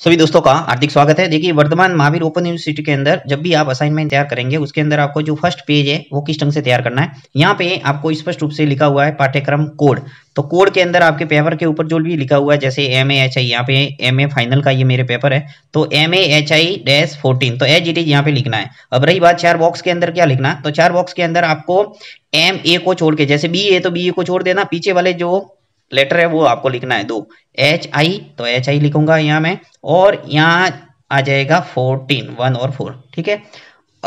सभी दोस्तों का हार्दिक स्वागत है देखिए वर्तमान महावीर ओपन यूनिवर्सिटी के अंदर जब भी आप असाइनमेंट तैयार करेंगे उसके अंदर आपको जो फर्स्ट पेज है वो किस ढंग से तैयार करना है यहाँ पे आपको स्पष्ट रूप से लिखा हुआ है पाठ्यक्रम कोड तो कोड के अंदर आपके पेपर के ऊपर जो भी लिखा हुआ है जैसे एम एच आई यहाँ पे एम ए फाइनल का ये मेरे पेपर है तो M H I dash fourteen तो एच इटीज यहाँ पे लिखना है अब रही बात चार बॉक्स के अंदर क्या लिखना तो चार बॉक्स के अंदर आपको एम ए को छोड़ के जैसे बी ए तो बी ए को छोड़ देना पीछे वाले जो लेटर है वो आपको लिखना है दो एच आई तो एच आई लिखूंगा यहाँ मैं और यहाँ आ जाएगा फोर्टीन वन और फोर ठीक है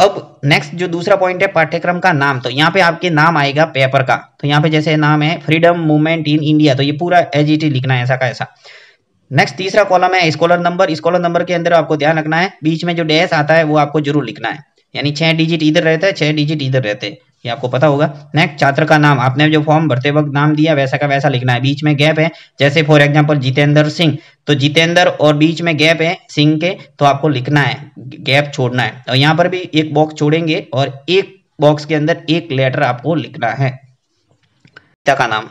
अब नेक्स्ट जो दूसरा पॉइंट है पाठ्यक्रम का नाम तो यहाँ पे आपके नाम आएगा पेपर का तो यहाँ पे जैसे नाम है फ्रीडम मूवमेंट इन इंडिया तो ये पूरा एज इट लिखना है ऐसा का ऐसा नेक्स्ट तीसरा कॉलम है स्कॉलर नंबर स्कॉलर नंबर के अंदर आपको ध्यान रखना है बीच में जो डैश आता है वो आपको जरूर लिखना है यानी छह डिजिट इधर रहता है छह डिजिट इधर रहते हैं ये आपको पता होगा नेक्स्ट छात्र का नाम आपने जो फॉर्म भरते वक्त नाम दिया वैसा का वैसा लिखना है बीच में गैप है जैसे फॉर एग्जाम्पल जितेंद्र सिंह तो जितेंद्र और बीच में गैप है सिंह के तो आपको लिखना है गैप छोड़ना है और तो यहाँ पर भी एक बॉक्स छोड़ेंगे और एक बॉक्स के अंदर एक लेटर आपको लिखना है का नाम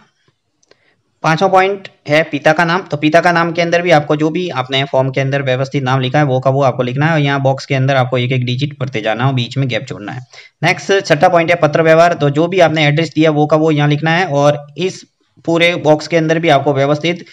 पांचवा पॉइंट है पिता का नाम तो पिता का नाम के अंदर भी आपको जो भी आपने फॉर्म के अंदर व्यवस्थित नाम लिखा है वो का वो आपको लिखना है और यहाँ बॉक्स के अंदर आपको एक एक डिजिट पढ़ते जाना है बीच में गैप छोड़ना है नेक्स्ट छठा पॉइंट है पत्र व्यवहार तो जो भी आपने एड्रेस दिया वो का वो यहाँ लिखना है और इस पूरे बॉक्स के अंदर भी आपको व्यवस्थित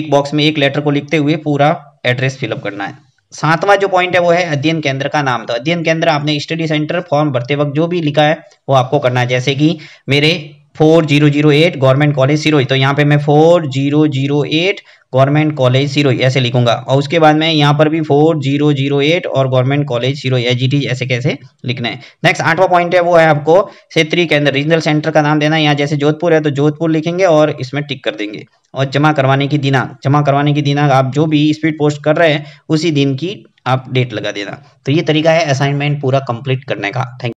एक बॉक्स में एक लेटर को लिखते हुए पूरा एड्रेस फिलअप करना है सातवां जो पॉइंट है वो है अध्ययन केंद्र का नाम तो अध्ययन केंद्र आपने स्टडी सेंटर फॉर्म भरते वक्त जो भी लिखा है वो आपको करना है जैसे कि मेरे four zero zero eight government college Sirohi तो यहाँ पे मैं four zero zero eight government college Sirohi ऐसे लिखूंगा और उसके बाद में यहाँ पर भी फोर जीरो जीरो एट और गवर्नमेंट कॉलेज सिरोही एजीटी ऐसे कैसे लिखना है नेक्स्ट आठवां पॉइंट है वो है आपको क्षेत्रीय केंद्र रीजनल सेंटर का नाम देना है यहाँ जैसे जोधपुर है तो जोधपुर लिखेंगे और इसमें टिक कर देंगे और जमा करवाने की दिनांक जमा करवाने की दिनांक आप जो भी स्पीड पोस्ट कर रहे हैं उसी दिन की आप डेट लगा देना तो ये तरीका है असाइनमेंट पूरा कंप्लीट करने का थैंक